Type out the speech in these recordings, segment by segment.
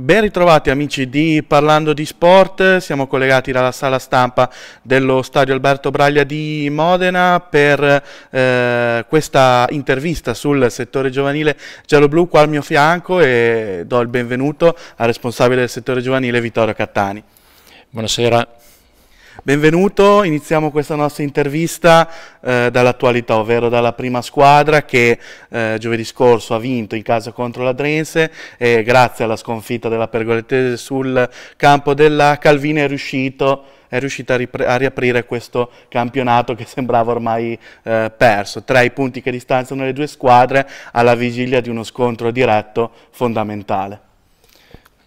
Ben ritrovati amici di Parlando di Sport, siamo collegati dalla sala stampa dello Stadio Alberto Braglia di Modena per eh, questa intervista sul settore giovanile giallo-blu qua al mio fianco e do il benvenuto al responsabile del settore giovanile Vittorio Cattani. Buonasera. Benvenuto, iniziamo questa nostra intervista eh, dall'attualità, ovvero dalla prima squadra che eh, giovedì scorso ha vinto in casa contro la Drense e grazie alla sconfitta della Pergolettese sul campo della Calvina è riuscito è riuscita a, riaprire questo campionato che sembrava ormai eh, perso. Tra i punti che distanziano le due squadre alla vigilia di uno scontro diretto fondamentale.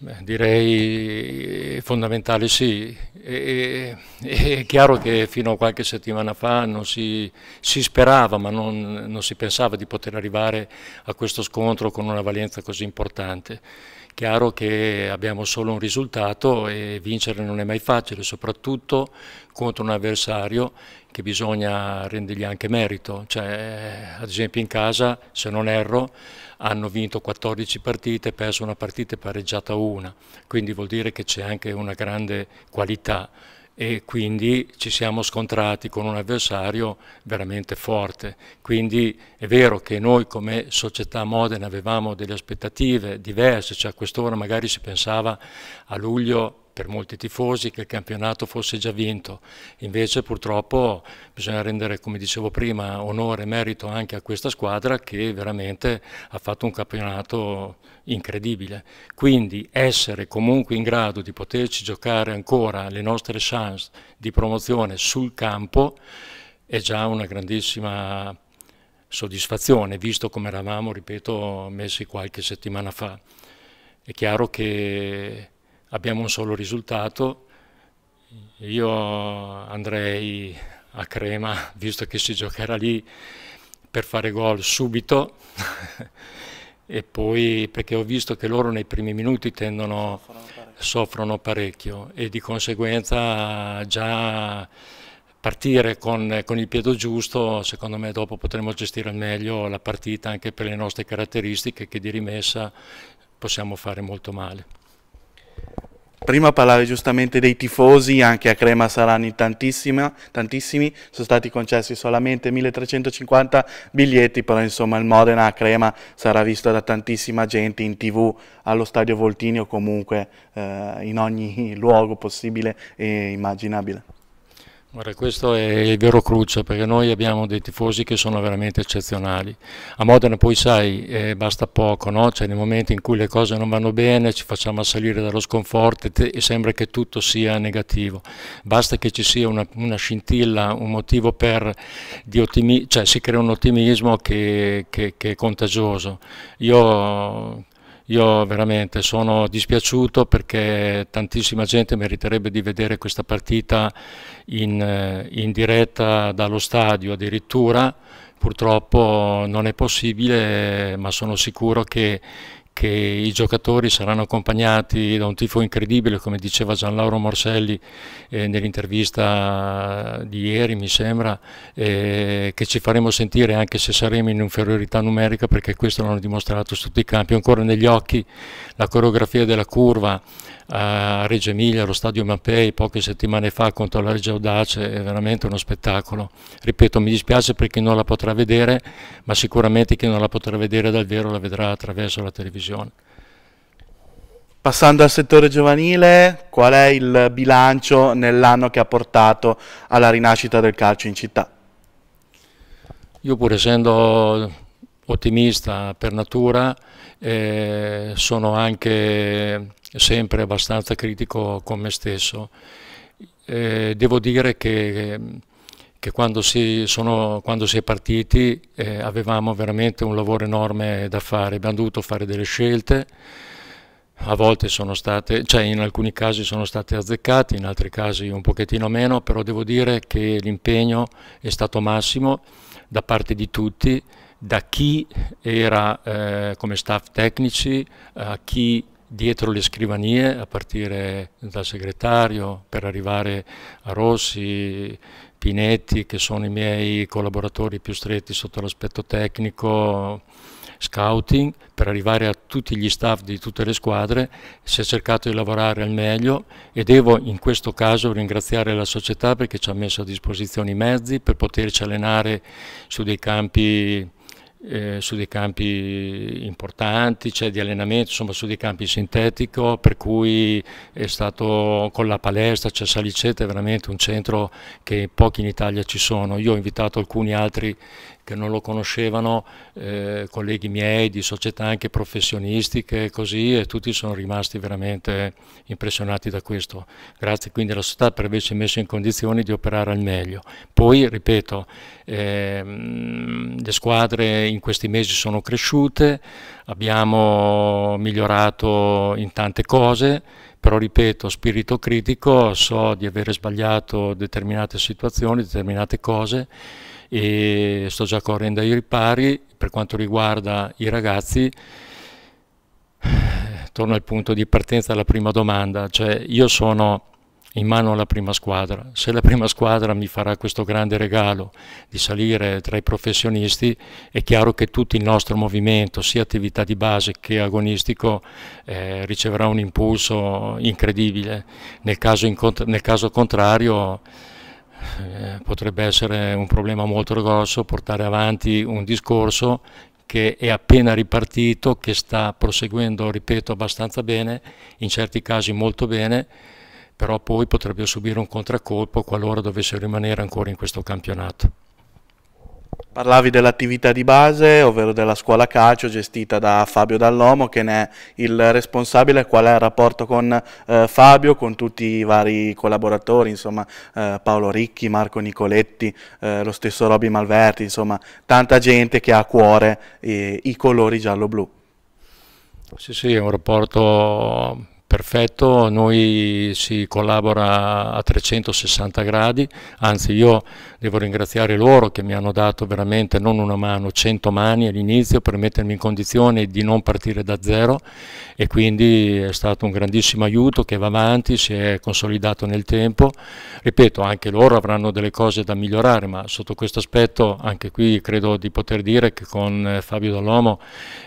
Beh, direi fondamentale sì, e, è chiaro che fino a qualche settimana fa non si, si sperava ma non, non si pensava di poter arrivare a questo scontro con una valenza così importante. Chiaro che abbiamo solo un risultato e vincere non è mai facile, soprattutto contro un avversario che bisogna rendergli anche merito. Cioè, ad esempio in casa, se non erro, hanno vinto 14 partite, perso una partita e pareggiata una, quindi vuol dire che c'è anche una grande qualità e quindi ci siamo scontrati con un avversario veramente forte. Quindi è vero che noi come società Modena avevamo delle aspettative diverse, cioè a quest'ora magari si pensava a luglio per molti tifosi che il campionato fosse già vinto, invece purtroppo bisogna rendere, come dicevo prima, onore e merito anche a questa squadra che veramente ha fatto un campionato incredibile. Quindi essere comunque in grado di poterci giocare ancora le nostre chance di promozione sul campo è già una grandissima soddisfazione, visto come eravamo, ripeto, messi qualche settimana fa. È chiaro che abbiamo un solo risultato. Io andrei a Crema, visto che si giocherà lì, per fare gol subito e poi perché ho visto che loro nei primi minuti tendono, soffrono parecchio e di conseguenza già partire con, con il piede giusto, secondo me dopo potremo gestire al meglio la partita anche per le nostre caratteristiche che di rimessa possiamo fare molto male. Prima parlare giustamente dei tifosi, anche a Crema saranno tantissimi, sono stati concessi solamente 1350 biglietti, però insomma il Modena a Crema sarà visto da tantissima gente in tv, allo stadio Voltini o comunque eh, in ogni luogo possibile e immaginabile. Guarda, questo è il vero cruccio perché noi abbiamo dei tifosi che sono veramente eccezionali. A Modena poi sai, eh, basta poco, no? cioè, nei momenti in cui le cose non vanno bene ci facciamo assalire dallo sconforto e sembra che tutto sia negativo. Basta che ci sia una, una scintilla, un motivo per, ottimismo, cioè si crea un ottimismo che, che, che è contagioso. Io io veramente sono dispiaciuto perché tantissima gente meriterebbe di vedere questa partita in, eh, in diretta dallo stadio addirittura. Purtroppo non è possibile, ma sono sicuro che che i giocatori saranno accompagnati da un tifo incredibile, come diceva Gianlauro Morselli eh, nell'intervista di ieri, mi sembra, eh, che ci faremo sentire anche se saremo in inferiorità numerica, perché questo l'hanno dimostrato su tutti i campi, ancora negli occhi la coreografia della curva, a Reggio Emilia, allo stadio Mapei poche settimane fa contro la Reggio Audace, è veramente uno spettacolo. Ripeto, mi dispiace per chi non la potrà vedere, ma sicuramente chi non la potrà vedere davvero la vedrà attraverso la televisione. Passando al settore giovanile, qual è il bilancio nell'anno che ha portato alla rinascita del calcio in città? Io pur essendo ottimista per natura, eh, sono anche sempre abbastanza critico con me stesso. Eh, devo dire che, che quando, si sono, quando, si è partiti eh, avevamo veramente un lavoro enorme da fare, abbiamo dovuto fare delle scelte, a volte sono state, cioè in alcuni casi sono state azzeccate, in altri casi un pochettino meno, però devo dire che l'impegno è stato massimo da parte di tutti, da chi era eh, come staff tecnici, a chi dietro le scrivanie, a partire dal segretario, per arrivare a Rossi, Pinetti, che sono i miei collaboratori più stretti sotto l'aspetto tecnico, scouting, per arrivare a tutti gli staff di tutte le squadre, si è cercato di lavorare al meglio e devo in questo caso ringraziare la società perché ci ha messo a disposizione i mezzi per poterci allenare su dei campi eh, su dei campi importanti, cioè di allenamento, insomma su dei campi sintetico, per cui è stato con la palestra, cioè Salicete è veramente un centro che pochi in Italia ci sono. Io ho invitato alcuni altri che non lo conoscevano eh, colleghi miei di società anche professionistiche così e tutti sono rimasti veramente impressionati da questo. Grazie quindi alla società per averci messo in condizioni di operare al meglio. Poi, ripeto, ehm, le squadre in questi mesi sono cresciute, abbiamo migliorato in tante cose, però ripeto, spirito critico, so di aver sbagliato determinate situazioni, determinate cose e sto già correndo ai ripari. Per quanto riguarda i ragazzi, torno al punto di partenza alla prima domanda, cioè io sono in mano alla prima squadra, se la prima squadra mi farà questo grande regalo di salire tra i professionisti, è chiaro che tutto il nostro movimento, sia attività di base che agonistico, eh, riceverà un impulso incredibile, nel caso, nel caso contrario eh, potrebbe essere un problema molto grosso portare avanti un discorso che è appena ripartito, che sta proseguendo, ripeto, abbastanza bene, in certi casi molto bene, però poi potrebbe subire un contraccolpo qualora dovesse rimanere ancora in questo campionato. Parlavi dell'attività di base, ovvero della scuola calcio gestita da Fabio Dallomo, che ne è il responsabile, qual è il rapporto con eh, Fabio, con tutti i vari collaboratori, insomma eh, Paolo Ricchi, Marco Nicoletti, eh, lo stesso Roby Malverti, insomma tanta gente che ha a cuore eh, i colori giallo-blu. Sì, sì, è un rapporto perfetto, noi si collabora a 360 gradi, anzi io devo ringraziare loro che mi hanno dato veramente non una mano, 100 mani all'inizio per mettermi in condizione di non partire da zero e quindi è stato un grandissimo aiuto che va avanti, si è consolidato nel tempo, ripeto anche loro avranno delle cose da migliorare ma sotto questo aspetto anche qui credo di poter dire che con eh, Fabio Dalomo,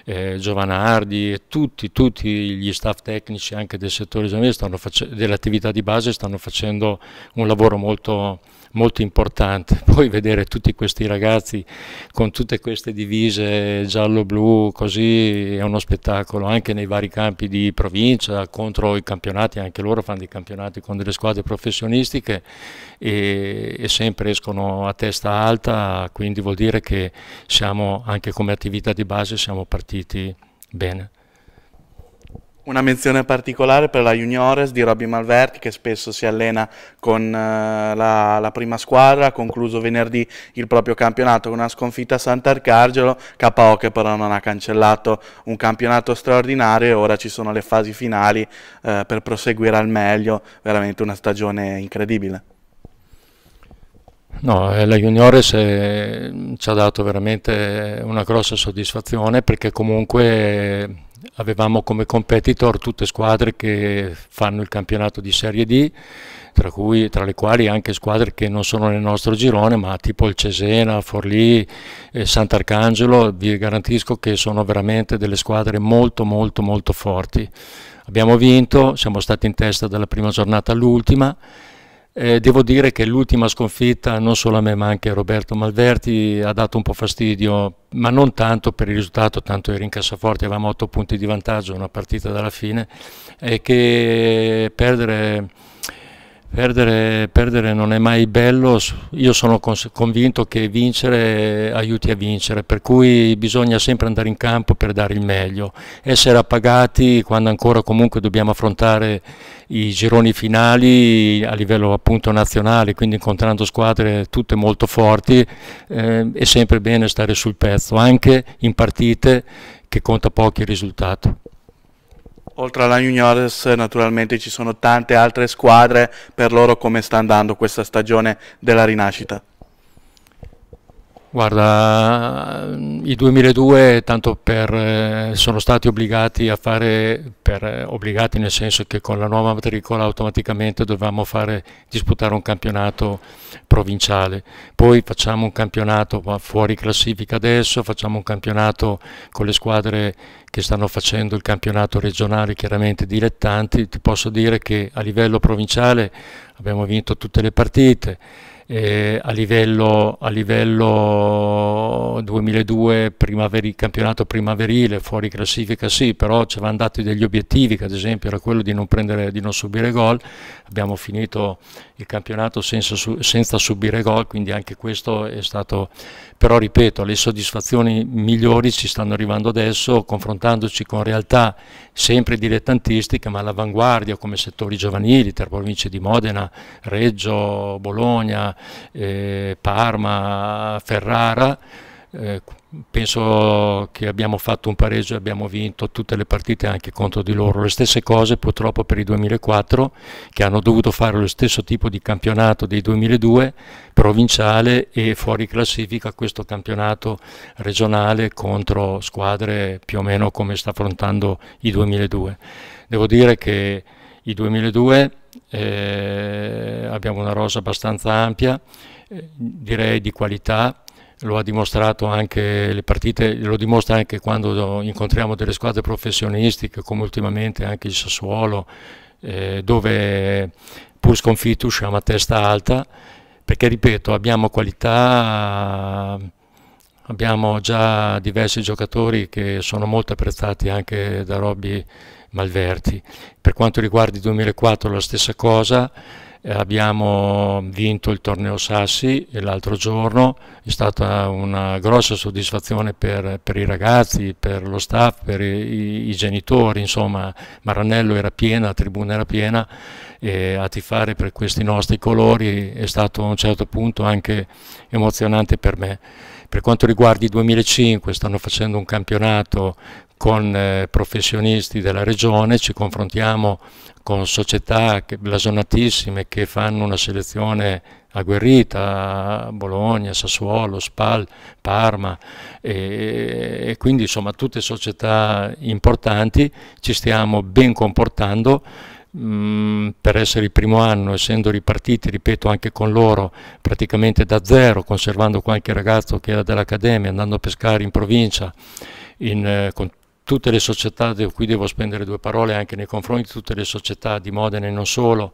eh, Giovanna Ardi e tutti, tutti gli staff tecnici anche anche del settore giornalistico dell'attività di base stanno facendo un lavoro molto, molto importante. Poi vedere tutti questi ragazzi con tutte queste divise giallo-blu così è uno spettacolo, anche nei vari campi di provincia, contro i campionati, anche loro fanno dei campionati con delle squadre professionistiche e, e sempre escono a testa alta, quindi vuol dire che siamo anche come attività di base siamo partiti bene. Una menzione particolare per la Juniores di Robby Malverti che spesso si allena con eh, la, la, prima squadra, ha concluso venerdì il proprio campionato con una sconfitta a Sant'Arcangelo, KO che però non ha cancellato un campionato straordinario e ora ci sono le fasi finali eh, per proseguire al meglio, veramente una stagione incredibile. No, eh, la Juniores eh, ci ha dato veramente una grossa soddisfazione perché comunque avevamo come competitor tutte squadre che fanno il campionato di Serie D, tra, cui, tra le quali anche squadre che non sono nel nostro girone, ma tipo il Cesena, Forlì, eh, Sant'Arcangelo, vi garantisco che sono veramente delle squadre molto molto molto forti. Abbiamo vinto, siamo stati in testa dalla prima giornata all'ultima, eh, devo dire che l'ultima sconfitta, non solo a me ma anche a Roberto Malverti, ha dato un po' fastidio, ma non tanto per il risultato, tanto era in cassaforte, avevamo 8 punti di vantaggio, una partita dalla fine, e che perdere Perdere, perdere, non è mai bello, io sono convinto che vincere aiuti a vincere, per cui bisogna sempre andare in campo per dare il meglio, essere appagati quando ancora comunque dobbiamo affrontare i gironi finali a livello appunto nazionale, quindi incontrando squadre tutte molto forti, eh, è sempre bene stare sul pezzo, anche in partite che conta poco il risultato. Oltre alla Juniores naturalmente ci sono tante altre squadre, per loro come sta andando questa stagione della rinascita? Guarda, i 2002 tanto per, eh, sono stati obbligati a fare, per, eh, obbligati nel senso che con la nuova matricola automaticamente dovevamo fare, disputare un campionato provinciale, poi facciamo un campionato fuori classifica adesso, facciamo un campionato con le squadre che stanno facendo il campionato regionale chiaramente dilettanti, ti posso dire che a livello provinciale abbiamo vinto tutte le partite eh, a, livello, a livello 2002 primaveri, campionato primaverile, fuori classifica sì, però ci avevano dato degli obiettivi che ad esempio era quello di non, prendere, di non subire gol, abbiamo finito il campionato senza, senza subire gol, quindi anche questo è stato, però ripeto, le soddisfazioni migliori ci stanno arrivando adesso confrontandoci con realtà sempre dilettantistiche ma all'avanguardia come settori giovanili, Terpovince di Modena, Reggio, Bologna, eh, Parma, Ferrara. Eh, penso che abbiamo fatto un pareggio e abbiamo vinto tutte le partite anche contro di loro. Le stesse cose purtroppo per il 2004 che hanno dovuto fare lo stesso tipo di campionato dei 2002, provinciale e fuori classifica questo campionato regionale contro squadre più o meno come sta affrontando i 2002. Devo dire che i 2002 eh, abbiamo una rosa abbastanza ampia, eh, direi di qualità, lo ha dimostrato anche le partite, lo dimostra anche quando incontriamo delle squadre professionistiche come ultimamente anche il Sassuolo, eh, dove pur sconfitto usciamo a testa alta, perché ripeto abbiamo qualità, abbiamo già diversi giocatori che sono molto apprezzati anche da Robby Malverti. Per quanto riguarda il 2004 la stessa cosa, eh, abbiamo vinto il torneo Sassi l'altro giorno, è stata una grossa soddisfazione per, per i ragazzi, per lo staff, per i, i, genitori, insomma Maranello era piena, la tribuna era piena e a tifare per questi nostri colori è stato a un certo punto anche emozionante per me. Per quanto riguarda il 2005 stanno facendo un campionato con eh, professionisti della regione, ci confrontiamo con società che, blasonatissime che fanno una selezione agguerrita, Bologna, Sassuolo, Spal, Parma e, e quindi insomma tutte società importanti, ci stiamo ben comportando mm, per essere il primo anno, essendo ripartiti, ripeto, anche con loro praticamente da zero, conservando qualche ragazzo che era dell'Accademia, andando a pescare in provincia in, eh, con tutte le società, qui devo spendere due parole anche nei confronti di tutte le società di Modena e non solo,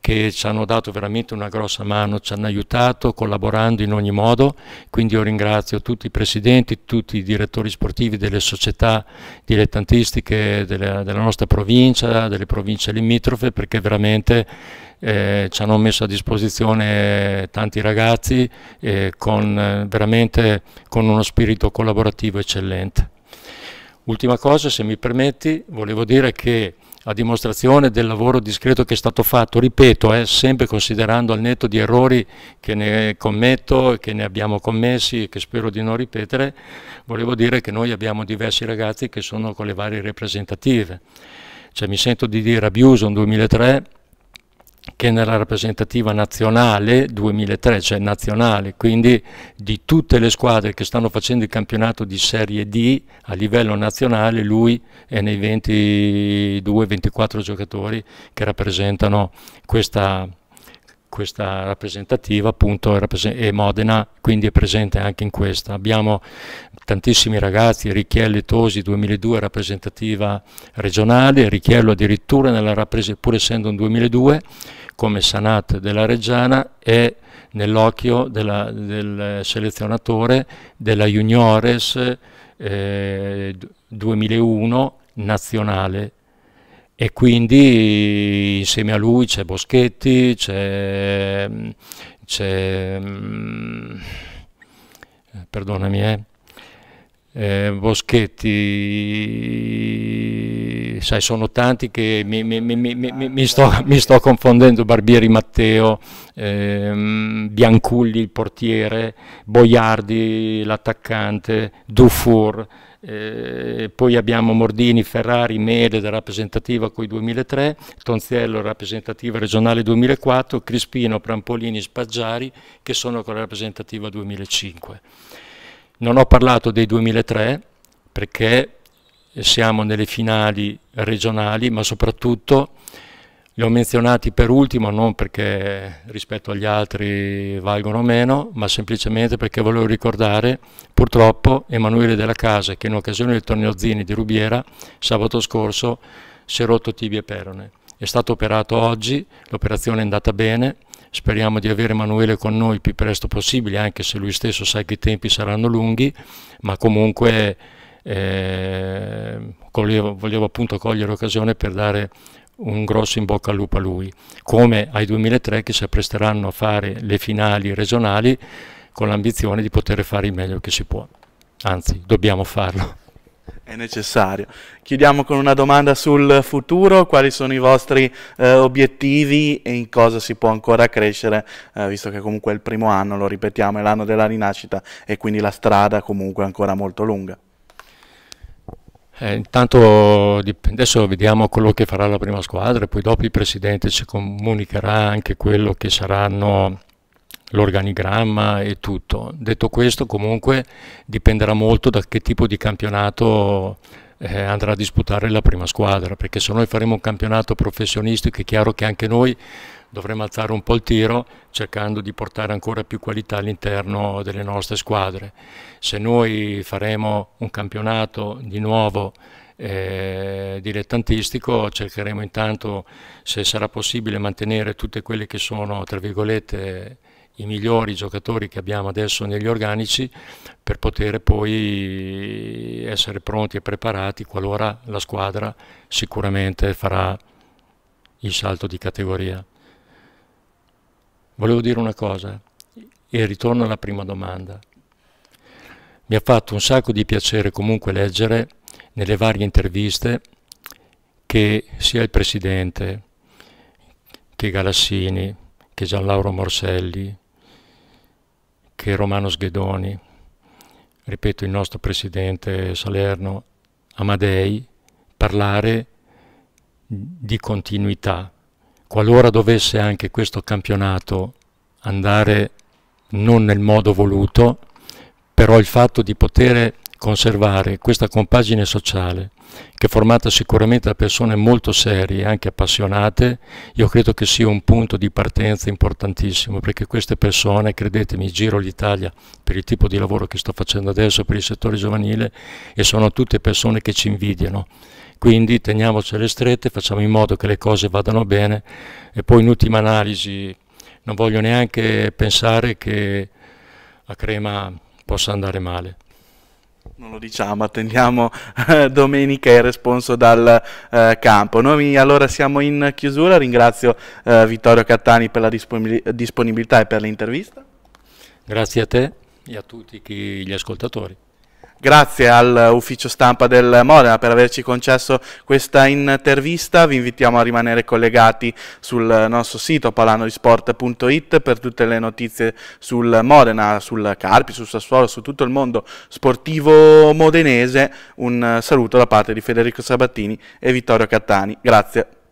che ci hanno dato veramente una grossa mano, ci hanno aiutato collaborando in ogni modo, quindi io ringrazio tutti i presidenti, tutti i direttori sportivi delle società dilettantistiche della, della nostra provincia, delle province limitrofe, perché veramente eh, ci hanno messo a disposizione tanti ragazzi eh, con, eh, veramente con uno spirito collaborativo eccellente. Ultima cosa, se mi permetti, volevo dire che a dimostrazione del lavoro discreto che è stato fatto, ripeto, eh, sempre considerando al netto di errori che ne commetto, che ne abbiamo commessi e che spero di non ripetere, volevo dire che noi abbiamo diversi ragazzi che sono con le varie rappresentative. Cioè, mi sento di dire Abiuso un 2003, che nella rappresentativa nazionale 2003, cioè nazionale, quindi di tutte le squadre che stanno facendo il campionato di Serie D a livello nazionale, lui è nei 22-24 giocatori che rappresentano questa, questa rappresentativa appunto e Modena quindi è presente anche in questa. Abbiamo tantissimi ragazzi, Richiello e Tosi 2002 rappresentativa regionale, Richiello addirittura rapprese, pur essendo un 2002 come Sanat della Reggiana è nell'occhio del selezionatore della Juniores eh, 2001 nazionale e quindi insieme a lui c'è Boschetti, c'è, mm, c'è mm, perdonami, eh, eh, Boschetti, sai, sono tanti che mi, mi, mi, mi sto, sto, confondendo, Barbieri Matteo, eh, Bianculli il portiere, Boiardi l'attaccante, Dufour, eh, poi abbiamo Mordini, Ferrari, Mede da rappresentativa con coi 2003, Tonziello rappresentativa regionale 2004, Crispino, Prampolini, Spaggiari che sono con la rappresentativa 2005. Non ho parlato dei 2003 perché siamo nelle finali regionali ma soprattutto li ho menzionati per ultimo non perché rispetto agli altri valgono meno, ma semplicemente perché volevo ricordare purtroppo Emanuele Della Casa che in occasione del torneo Zini di Rubiera sabato scorso si è rotto tibia e perone. È stato operato oggi, l'operazione è andata bene, speriamo di avere Emanuele con noi il più presto possibile, anche se lui stesso sa che i tempi saranno lunghi, ma comunque eh, volevo, volevo appunto cogliere l'occasione per dare un grosso in bocca al lupo a lui, come ai 2003 che si appresteranno a fare le finali regionali con l'ambizione di poter fare il meglio che si può. Anzi, dobbiamo farlo. È necessario. Chiudiamo con una domanda sul futuro, quali sono i vostri eh, obiettivi e in cosa si può ancora crescere, eh, visto che comunque è il primo anno, lo ripetiamo, è l'anno della rinascita e quindi la strada comunque è ancora molto lunga. Eh, intanto adesso vediamo quello che farà la prima squadra e poi dopo il Presidente ci comunicherà anche quello che saranno l'organigramma e tutto. Detto questo comunque dipenderà molto da che tipo di campionato eh, andrà a disputare la prima squadra perché se noi faremo un campionato professionistico è chiaro che anche noi dovremmo alzare un po' il tiro cercando di portare ancora più qualità all'interno delle nostre squadre. Se noi faremo un campionato di nuovo eh, dilettantistico, cercheremo intanto se sarà possibile mantenere tutte quelle che sono, tra virgolette, i migliori giocatori che abbiamo adesso negli organici per poter poi essere pronti e preparati qualora la squadra sicuramente farà il salto di categoria. Volevo dire una cosa e ritorno alla prima domanda. Mi ha fatto un sacco di piacere comunque leggere nelle varie interviste che sia il Presidente, che Galassini, che Gianlauro Morselli, che Romano Sghedoni, ripeto il nostro Presidente Salerno, Amadei, parlare di continuità qualora dovesse anche questo campionato andare non nel modo voluto, però il fatto di poter conservare questa compagine sociale, che è formata sicuramente da persone molto serie, e anche appassionate, io credo che sia un punto di partenza importantissimo, perché queste persone, credetemi, giro l'Italia per il tipo di lavoro che sto facendo adesso, per il settore giovanile, e sono tutte persone che ci invidiano, quindi teniamocele strette, facciamo in modo che le cose vadano bene e poi in ultima analisi non voglio neanche pensare che a Crema possa andare male. Non lo diciamo, attendiamo eh, Domenica il responso dal eh, campo. Noi allora siamo in chiusura, ringrazio eh, Vittorio Cattani per la disponibilità e per l'intervista. Grazie a te e a tutti gli ascoltatori. Grazie all'ufficio stampa del Modena per averci concesso questa intervista, vi invitiamo a rimanere collegati sul nostro sito palanodisport.it per tutte le notizie sul Modena, sul Carpi, sul Sassuolo, su tutto il mondo sportivo modenese. Un saluto da parte di Federico Sabattini e Vittorio Cattani. Grazie.